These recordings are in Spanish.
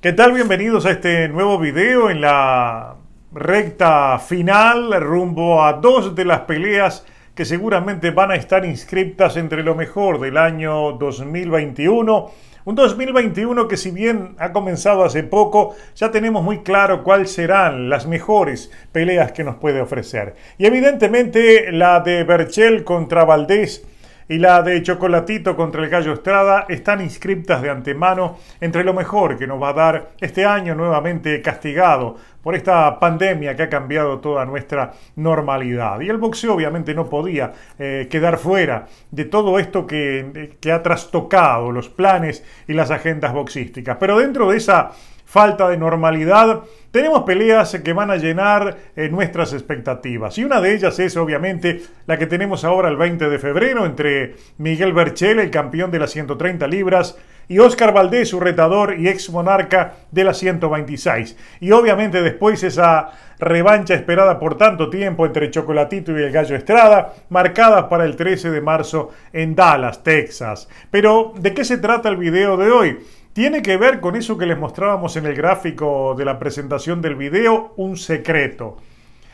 ¿Qué tal? Bienvenidos a este nuevo video en la recta final rumbo a dos de las peleas que seguramente van a estar inscriptas entre lo mejor del año 2021. Un 2021 que si bien ha comenzado hace poco, ya tenemos muy claro cuáles serán las mejores peleas que nos puede ofrecer. Y evidentemente la de Berchel contra Valdés y la de Chocolatito contra el Gallo Estrada están inscriptas de antemano entre lo mejor que nos va a dar este año nuevamente castigado por esta pandemia que ha cambiado toda nuestra normalidad. Y el boxeo obviamente no podía eh, quedar fuera de todo esto que, eh, que ha trastocado los planes y las agendas boxísticas. Pero dentro de esa falta de normalidad, tenemos peleas que van a llenar eh, nuestras expectativas. Y una de ellas es obviamente la que tenemos ahora el 20 de febrero entre Miguel Berchel, el campeón de las 130 libras, y Oscar Valdés, su retador y ex monarca de las 126. Y obviamente después esa revancha esperada por tanto tiempo entre Chocolatito y el Gallo Estrada, marcada para el 13 de marzo en Dallas, Texas. Pero, ¿de qué se trata el video de hoy? Tiene que ver con eso que les mostrábamos en el gráfico de la presentación del video, un secreto.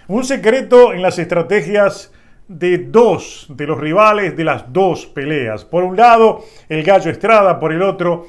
Un secreto en las estrategias de dos de los rivales de las dos peleas. Por un lado, el Gallo Estrada, por el otro,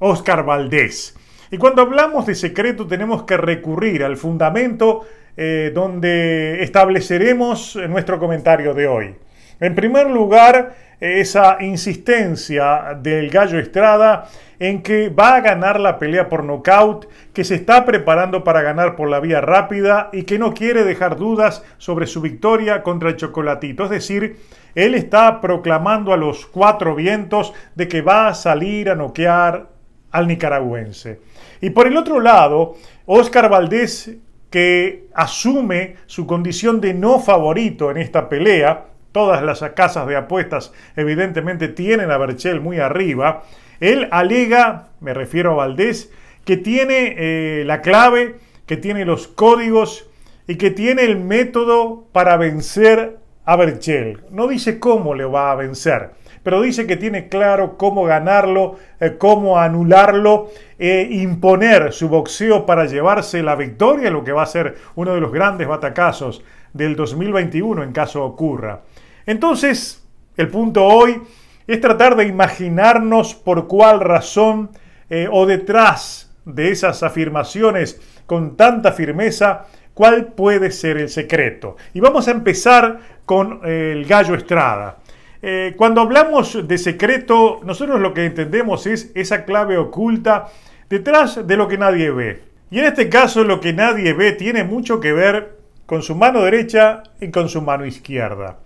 Oscar eh, Valdés. Y cuando hablamos de secreto tenemos que recurrir al fundamento eh, donde estableceremos nuestro comentario de hoy. En primer lugar, esa insistencia del Gallo Estrada en que va a ganar la pelea por nocaut, que se está preparando para ganar por la vía rápida y que no quiere dejar dudas sobre su victoria contra el Chocolatito. Es decir, él está proclamando a los cuatro vientos de que va a salir a noquear al nicaragüense. Y por el otro lado, Oscar Valdés, que asume su condición de no favorito en esta pelea, todas las casas de apuestas evidentemente tienen a Berchel muy arriba, él alega, me refiero a Valdés, que tiene eh, la clave, que tiene los códigos y que tiene el método para vencer a Berchel. No dice cómo le va a vencer, pero dice que tiene claro cómo ganarlo, eh, cómo anularlo, eh, imponer su boxeo para llevarse la victoria, lo que va a ser uno de los grandes batacazos del 2021 en caso ocurra. Entonces, el punto hoy es tratar de imaginarnos por cuál razón eh, o detrás de esas afirmaciones con tanta firmeza, cuál puede ser el secreto. Y vamos a empezar con eh, el gallo Estrada. Eh, cuando hablamos de secreto, nosotros lo que entendemos es esa clave oculta detrás de lo que nadie ve. Y en este caso lo que nadie ve tiene mucho que ver con su mano derecha y con su mano izquierda.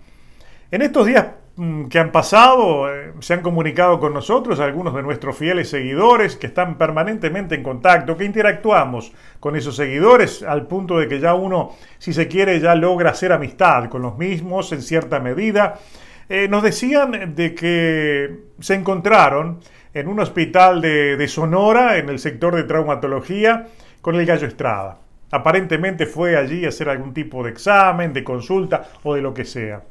En estos días mm, que han pasado, eh, se han comunicado con nosotros algunos de nuestros fieles seguidores que están permanentemente en contacto, que interactuamos con esos seguidores al punto de que ya uno, si se quiere, ya logra hacer amistad con los mismos en cierta medida. Eh, nos decían de que se encontraron en un hospital de, de Sonora, en el sector de traumatología, con el gallo Estrada. Aparentemente fue allí a hacer algún tipo de examen, de consulta o de lo que sea.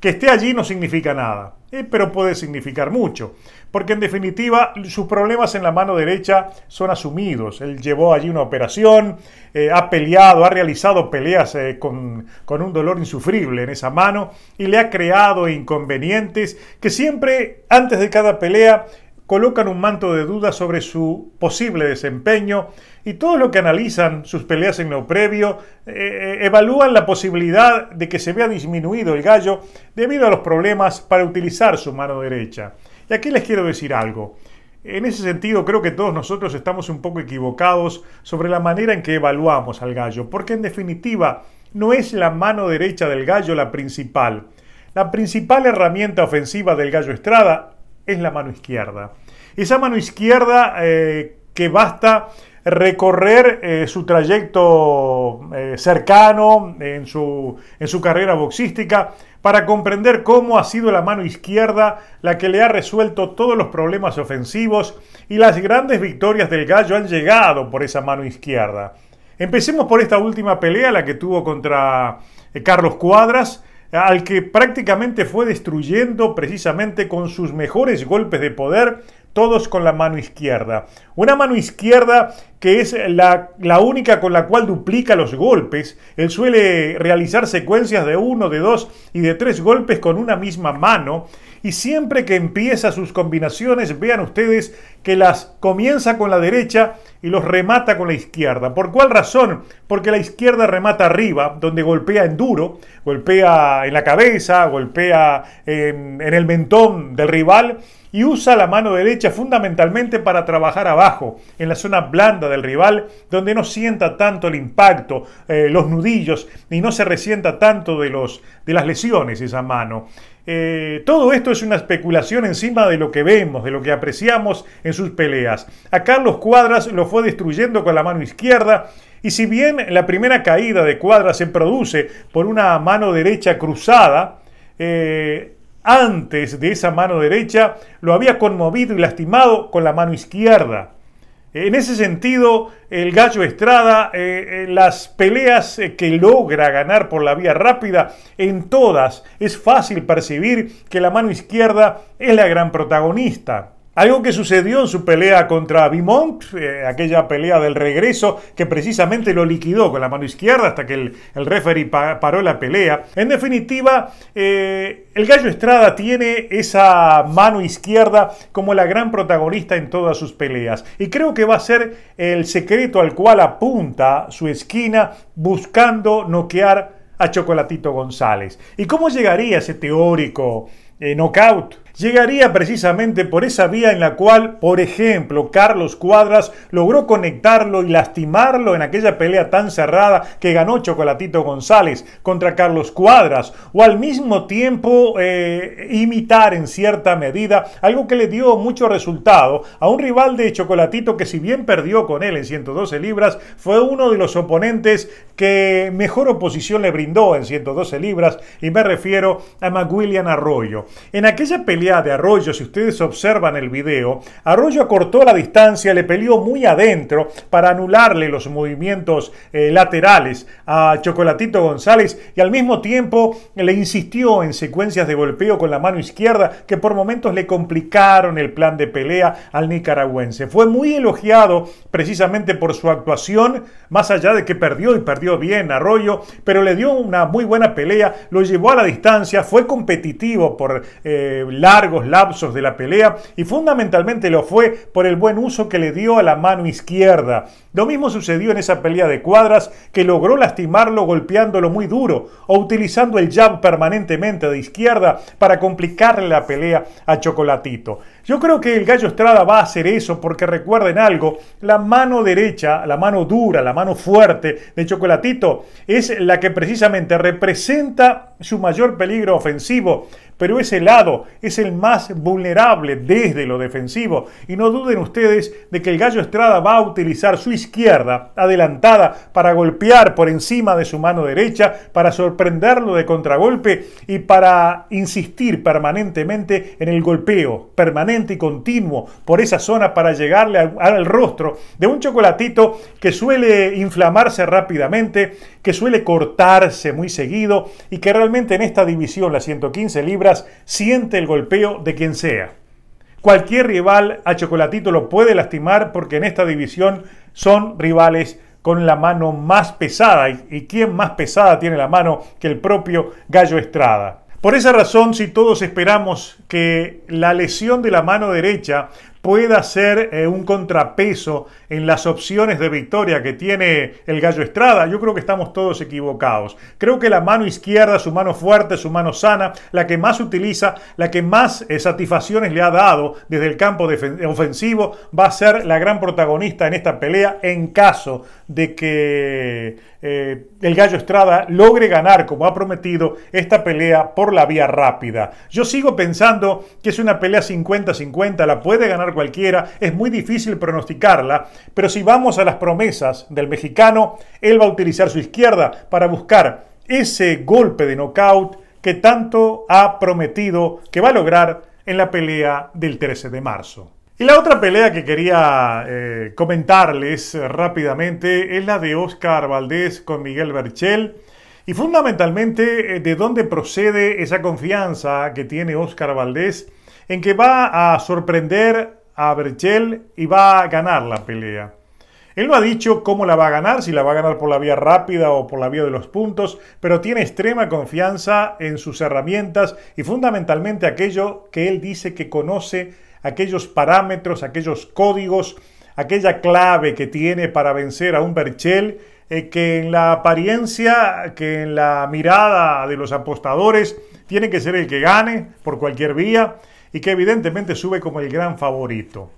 Que esté allí no significa nada, eh, pero puede significar mucho, porque en definitiva sus problemas en la mano derecha son asumidos. Él llevó allí una operación, eh, ha peleado, ha realizado peleas eh, con, con un dolor insufrible en esa mano y le ha creado inconvenientes que siempre antes de cada pelea colocan un manto de dudas sobre su posible desempeño y todo lo que analizan sus peleas en lo previo eh, eh, evalúan la posibilidad de que se vea disminuido el gallo debido a los problemas para utilizar su mano derecha. Y aquí les quiero decir algo. En ese sentido, creo que todos nosotros estamos un poco equivocados sobre la manera en que evaluamos al gallo, porque en definitiva no es la mano derecha del gallo la principal. La principal herramienta ofensiva del gallo Estrada es la mano izquierda. Esa mano izquierda eh, que basta recorrer eh, su trayecto eh, cercano en su, en su carrera boxística para comprender cómo ha sido la mano izquierda la que le ha resuelto todos los problemas ofensivos y las grandes victorias del gallo han llegado por esa mano izquierda. Empecemos por esta última pelea, la que tuvo contra Carlos Cuadras, al que prácticamente fue destruyendo precisamente con sus mejores golpes de poder, todos con la mano izquierda. Una mano izquierda que es la, única con la cual duplica los golpes. Él suele realizar secuencias de uno, de dos y de tres golpes con una misma mano y siempre que empieza sus combinaciones, vean ustedes que las comienza con la derecha y los remata con la izquierda. ¿Por cuál razón? Porque la izquierda remata arriba, donde golpea en duro, golpea en la cabeza, golpea en, el mentón del rival y usa la mano derecha fundamentalmente para trabajar abajo, en la zona blanda del rival, donde no sienta tanto el impacto, eh, los nudillos, y no se resienta tanto de, los, de las lesiones esa mano. Eh, todo esto es una especulación encima de lo que vemos, de lo que apreciamos en sus peleas. A Carlos Cuadras lo fue destruyendo con la mano izquierda y si bien la primera caída de Cuadras se produce por una mano derecha cruzada, eh, antes de esa mano derecha lo había conmovido y lastimado con la mano izquierda. En ese sentido, el Gallo Estrada, eh, eh, las peleas eh, que logra ganar por la vía rápida, en todas es fácil percibir que la mano izquierda es la gran protagonista. Algo que sucedió en su pelea contra Bimont, eh, aquella pelea del regreso que precisamente lo liquidó con la mano izquierda hasta que el, el referee paró la pelea. En definitiva, eh, el Gallo Estrada tiene esa mano izquierda como la gran protagonista en todas sus peleas. Y creo que va a ser el secreto al cual apunta su esquina buscando noquear a Chocolatito González. ¿Y cómo llegaría ese teórico eh, knockout? llegaría precisamente por esa vía en la cual, por ejemplo, Carlos Cuadras logró conectarlo y lastimarlo en aquella pelea tan cerrada que ganó Chocolatito González contra Carlos Cuadras, o al mismo tiempo eh, imitar en cierta medida algo que le dio mucho resultado a un rival de Chocolatito que si bien perdió con él en 112 libras, fue uno de los oponentes que mejor oposición le brindó en 112 libras y me refiero a McWilliam Arroyo. En aquella pelea de Arroyo, si ustedes observan el video, Arroyo acortó la distancia, le peleó muy adentro para anularle los movimientos eh, laterales a Chocolatito González y al mismo tiempo le insistió en secuencias de golpeo con la mano izquierda que por momentos le complicaron el plan de pelea al nicaragüense. Fue muy elogiado precisamente por su actuación, más allá de que perdió y perdió bien Arroyo, pero le dio una muy buena pelea, lo llevó a la distancia, fue competitivo por eh, la largos lapsos de la pelea y fundamentalmente lo fue por el buen uso que le dio a la mano izquierda. Lo mismo sucedió en esa pelea de cuadras que logró lastimarlo golpeándolo muy duro o utilizando el jab permanentemente de izquierda para complicarle la pelea a Chocolatito. Yo creo que el Gallo Estrada va a hacer eso porque recuerden algo, la mano derecha, la mano dura, la mano fuerte de Chocolatito es la que precisamente representa su mayor peligro ofensivo pero ese lado es el más vulnerable desde lo defensivo. Y no duden ustedes de que el Gallo Estrada va a utilizar su izquierda adelantada para golpear por encima de su mano derecha, para sorprenderlo de contragolpe y para insistir permanentemente en el golpeo permanente y continuo por esa zona para llegarle al, rostro de un chocolatito que suele inflamarse rápidamente, que suele cortarse muy seguido y que realmente en esta división, la 115 libras, siente el golpeo de quien sea. Cualquier rival a Chocolatito lo puede lastimar porque en esta división son rivales con la mano más pesada. ¿Y, y quién más pesada tiene la mano que el propio Gallo Estrada? Por esa razón, si todos esperamos que la lesión de la mano derecha pueda ser eh, un contrapeso en las opciones de victoria que tiene el Gallo Estrada, yo creo que estamos todos equivocados. Creo que la mano izquierda, su mano fuerte, su mano sana, la que más utiliza, la que más eh, satisfacciones le ha dado desde el campo ofensivo, va a ser la gran protagonista en esta pelea en caso de que eh, el Gallo Estrada logre ganar, como ha prometido, esta pelea por la vía rápida. Yo sigo pensando que es una pelea 50-50, la puede ganar cualquiera, es muy difícil pronosticarla, pero si vamos a las promesas del mexicano, él va a utilizar su izquierda para buscar ese golpe de knockout que tanto ha prometido que va a lograr en la pelea del 13 de marzo. Y la otra pelea que quería eh, comentarles rápidamente es la de Oscar Valdés con Miguel Berchel. Y fundamentalmente eh, de dónde procede esa confianza que tiene Oscar Valdés en que va a sorprender a Berchel y va a ganar la pelea. Él no ha dicho cómo la va a ganar, si la va a ganar por la vía rápida o por la vía de los puntos, pero tiene extrema confianza en sus herramientas y fundamentalmente aquello que él dice que conoce, aquellos parámetros, aquellos códigos, aquella clave que tiene para vencer a un Berchel, eh, que en la apariencia, que en la mirada de los apostadores, tiene que ser el que gane por cualquier vía y que evidentemente sube como el gran favorito.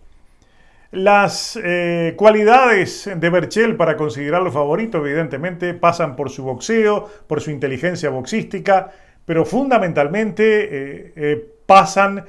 Las eh, cualidades de Berchel para considerarlo favorito, evidentemente, pasan por su boxeo, por su inteligencia boxística, pero fundamentalmente eh, eh, pasan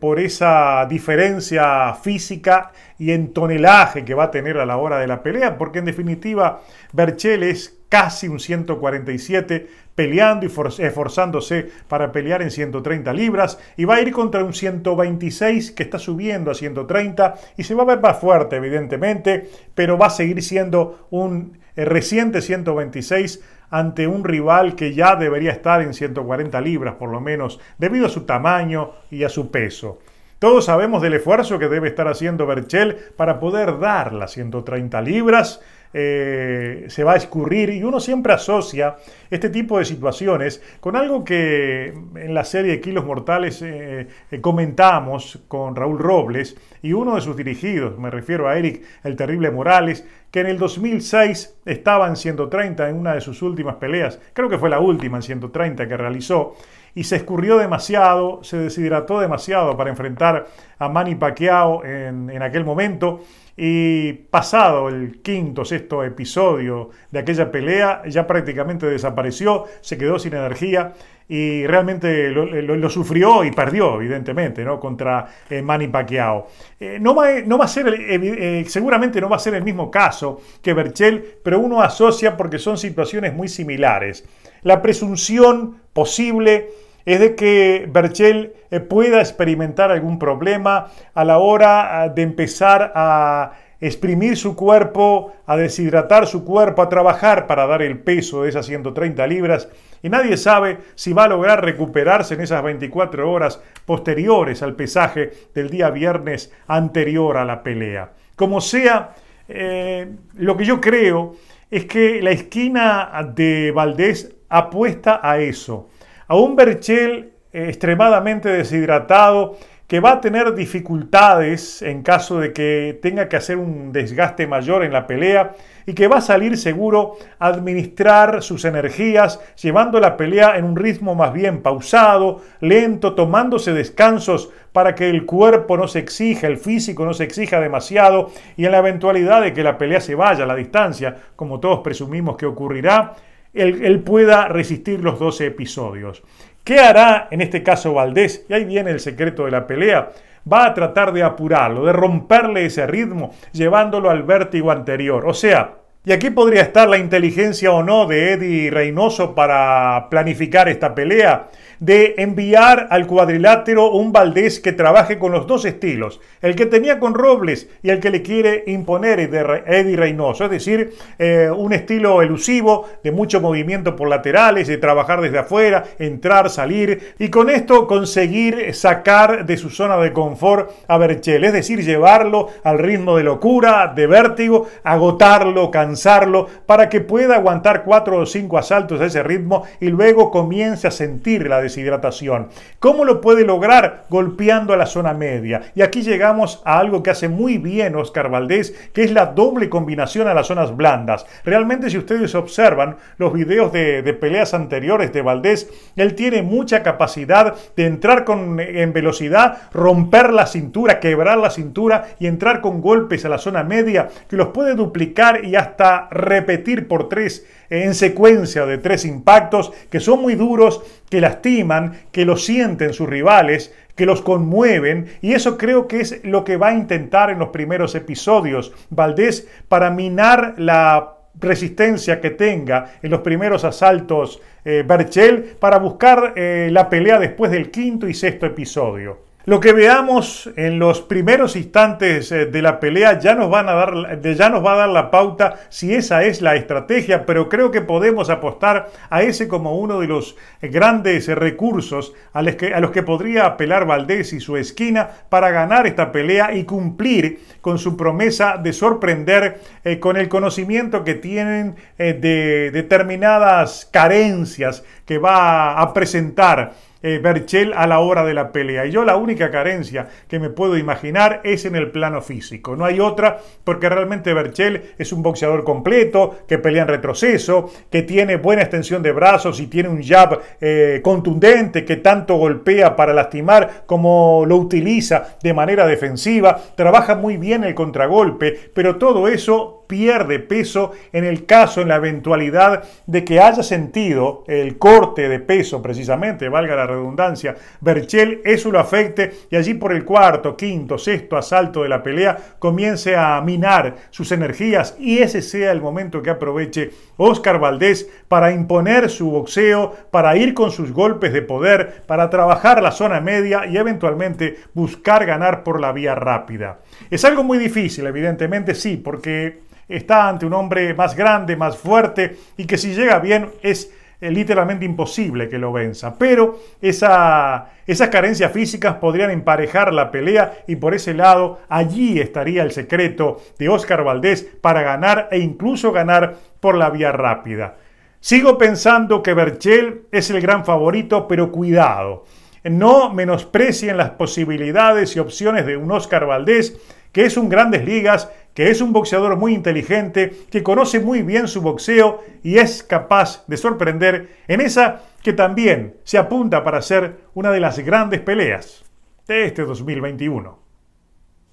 por esa diferencia física y en tonelaje que va a tener a la hora de la pelea, porque en definitiva Berchel es casi un 147 peleando y esforzándose para pelear en 130 libras y va a ir contra un 126 que está subiendo a 130 y se va a ver más fuerte evidentemente, pero va a seguir siendo un eh, reciente 126 ante un rival que ya debería estar en 140 libras por lo menos debido a su tamaño y a su peso. Todos sabemos del esfuerzo que debe estar haciendo Berchel para poder dar las 130 libras eh, se va a escurrir y uno siempre asocia este tipo de situaciones con algo que en la serie Kilos Mortales eh, eh, comentamos con Raúl Robles y uno de sus dirigidos, me refiero a Eric el Terrible Morales, que en el 2006 estaba en 130 en una de sus últimas peleas, creo que fue la última en 130 que realizó, y se escurrió demasiado, se deshidrató demasiado para enfrentar a Manny Pacquiao en aquel momento y pasado el quinto, sexto episodio de aquella pelea, ya prácticamente desapareció, se quedó sin energía y realmente lo, sufrió y perdió, evidentemente, ¿no? contra eh, Manny Pacquiao. Eh, eh, no, va, a ser, seguramente no va a ser el mismo caso que Berchel, pero uno asocia porque son situaciones muy similares. La presunción posible es de que Berchel eh, pueda experimentar algún problema a la hora ah, de empezar a exprimir su cuerpo, a deshidratar su cuerpo, a trabajar para dar el peso de esas 130 libras. Y nadie sabe si va a lograr recuperarse en esas 24 horas posteriores al pesaje del día viernes anterior a la pelea. Como sea, eh, lo que yo creo es que la esquina de Valdés apuesta a eso a un Berchel eh, extremadamente deshidratado que va a tener dificultades en caso de que tenga que hacer un desgaste mayor en la pelea y que va a salir seguro a administrar sus energías, llevando la pelea en un ritmo más bien pausado, lento, tomándose descansos para que el cuerpo no se exija, el físico no se exija demasiado y en la eventualidad de que la pelea se vaya a la distancia, como todos presumimos que ocurrirá, él, pueda resistir los 12 episodios. ¿Qué hará en este caso Valdés? Y ahí viene el secreto de la pelea. Va a tratar de apurarlo, de romperle ese ritmo, llevándolo al vértigo anterior. O sea, y aquí podría estar la inteligencia o no de Eddie Reynoso para planificar esta pelea de enviar al cuadrilátero un Valdés que trabaje con los dos estilos, el que tenía con Robles y el que le quiere imponer Eddie Reynoso, es decir, eh, un estilo elusivo de mucho movimiento por laterales, de trabajar desde afuera, entrar, salir y con esto conseguir sacar de su zona de confort a Berchel, es decir, llevarlo al ritmo de locura, de vértigo, agotarlo, cansarlo, para que pueda aguantar cuatro o cinco asaltos a ese ritmo y luego comience a sentir la deshidratación. ¿Cómo lo puede lograr? Golpeando a la zona media. Y aquí llegamos a algo que hace muy bien Oscar Valdés, que es la doble combinación a las zonas blandas. Realmente si ustedes observan los videos de, peleas anteriores de Valdés, él tiene mucha capacidad de entrar con, en velocidad, romper la cintura, quebrar la cintura y entrar con golpes a la zona media que los puede duplicar y hasta repetir por tres en secuencia de tres impactos que son muy duros que lastiman, que lo sienten sus rivales, que los conmueven, y eso creo que es lo que va a intentar en los primeros episodios Valdés para minar la resistencia que tenga en los primeros asaltos eh, Berchel para buscar eh, la pelea después del quinto y sexto episodio. Lo que veamos en los primeros instantes eh, de la pelea ya nos, va a dar la pauta si esa es la estrategia, pero creo que podemos apostar a ese como uno de los grandes eh, recursos a los que, podría apelar Valdés y su esquina para ganar esta pelea y cumplir con su promesa de sorprender eh, con el conocimiento que tienen de determinadas carencias que va a presentar eh, Berchel a la hora de la pelea. Y yo la única carencia que me puedo imaginar es en el plano físico. No hay otra porque realmente Berchel es un boxeador completo, que pelea en retroceso, que tiene buena extensión de brazos y tiene un jab eh, contundente que tanto golpea para lastimar como lo utiliza de manera defensiva. Trabaja muy bien el contragolpe, pero todo eso pierde peso en el caso, en la eventualidad de que haya sentido el corte de peso precisamente, valga la redundancia, Berchel, eso lo afecte y allí por el cuarto, quinto, sexto asalto de la pelea comience a minar sus energías y ese sea el momento que aproveche Oscar Valdés para imponer su boxeo, para ir con sus golpes de poder, para trabajar la zona media y eventualmente buscar ganar por la vía rápida. Es algo muy difícil, evidentemente sí, porque está ante un hombre más grande, más fuerte y que si llega bien es eh, literalmente imposible que lo venza. Pero esas carencias físicas podrían emparejar la pelea y por ese lado allí estaría el secreto de Oscar Valdés para ganar e incluso ganar por la vía rápida. Sigo pensando que Berchel es el gran favorito, pero cuidado. No menosprecien las posibilidades y opciones de un Oscar Valdés que es un grandes ligas, que es un boxeador muy inteligente, que conoce muy bien su boxeo y es capaz de sorprender en esa que también se apunta para ser una de las grandes peleas de este 2021.